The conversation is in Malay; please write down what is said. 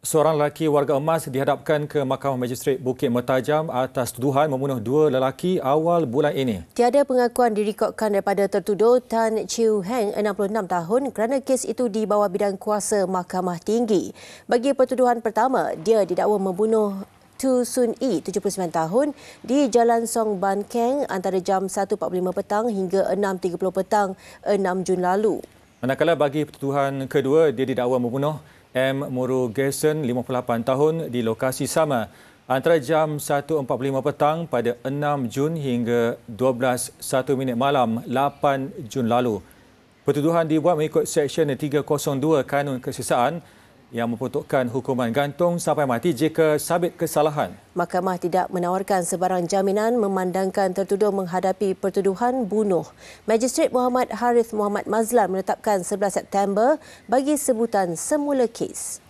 Seorang lelaki warga emas dihadapkan ke Mahkamah Magistrat Bukit Metajam atas tuduhan membunuh dua lelaki awal bulan ini. Tiada pengakuan direkodkan daripada tertuduh Tan Chiu Heng, 66 tahun kerana kes itu di bawah bidang kuasa Mahkamah Tinggi. Bagi pertuduhan pertama, dia didakwa membunuh Tu Sun Yi, 79 tahun, di Jalan Song Ban Keng antara jam 1.45 petang hingga 6.30 petang 6 Jun lalu. Manakala bagi pertuduhan kedua, dia didakwa membunuh M. Muru Gerson, 58 tahun, di lokasi sama antara jam 1.45 petang pada 6 Jun hingga 12.01 minit malam 8 Jun lalu. Pertuduhan dibuat mengikut Seksyen 302 Kanun Kesesaan yang memperuntukkan hukuman gantung sampai mati jika sabit kesalahan. Mahkamah tidak menawarkan sebarang jaminan memandangkan tertuduh menghadapi pertuduhan bunuh. Magistrate Muhammad Harith Muhammad Mazlan menetapkan 11 September bagi sebutan semula kes.